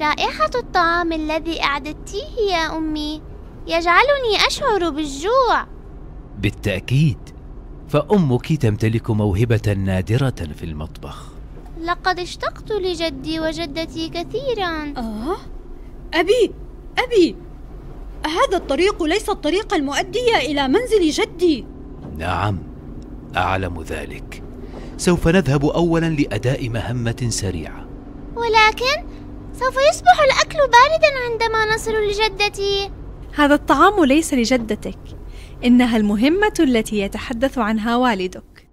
رائحة الطعام الذي أعددتيه يا أمي يجعلني أشعر بالجوع بالتأكيد فأمك تمتلك موهبة نادرة في المطبخ لقد اشتقت لجدي وجدتي كثيرا آه؟ أبي أبي هذا الطريق ليس الطريق المؤدي إلى منزل جدي نعم أعلم ذلك سوف نذهب أولا لأداء مهمة سريعة ولكن سوف يصبح الأكل باردا عندما نصل لجدتي هذا الطعام ليس لجدتك إنها المهمة التي يتحدث عنها والدك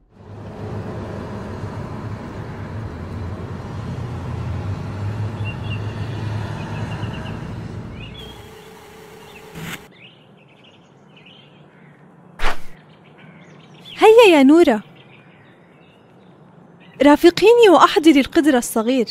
هيا يا نورة رافقيني وأحضري القدر الصغير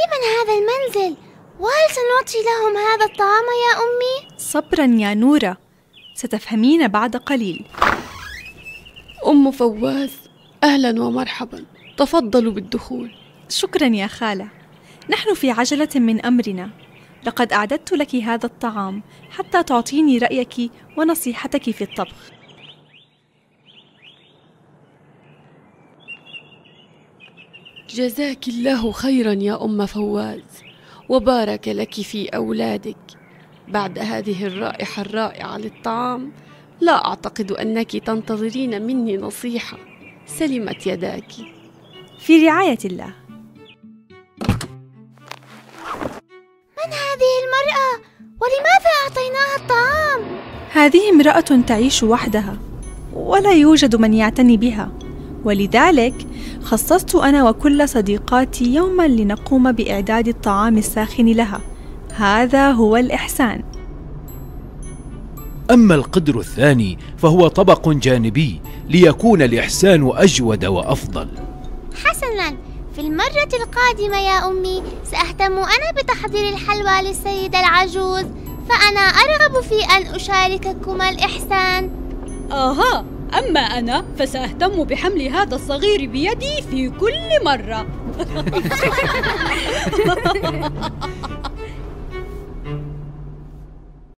لمن هذا المنزل؟ وهل سنعطي لهم هذا الطعام يا أمي؟ صبرا يا نورة ستفهمين بعد قليل أم فواز أهلا ومرحبا تفضلوا بالدخول شكرا يا خالة نحن في عجلة من أمرنا لقد أعددت لك هذا الطعام حتى تعطيني رأيك ونصيحتك في الطبخ جزاك الله خيرا يا أم فواز وبارك لك في أولادك بعد هذه الرائحة الرائعة للطعام لا أعتقد أنك تنتظرين مني نصيحة سلمت يداك في رعاية الله من هذه المرأة؟ ولماذا أعطيناها الطعام؟ هذه امرأة تعيش وحدها ولا يوجد من يعتني بها ولذلك خصصت أنا وكل صديقاتي يوما لنقوم بإعداد الطعام الساخن لها هذا هو الإحسان أما القدر الثاني فهو طبق جانبي ليكون الإحسان أجود وأفضل حسنا في المرة القادمة يا أمي سأهتم أنا بتحضير الحلوى للسيدة العجوز فأنا أرغب في أن أشارككما الإحسان آها أما أنا فسأهتم بحمل هذا الصغير بيدي في كل مرة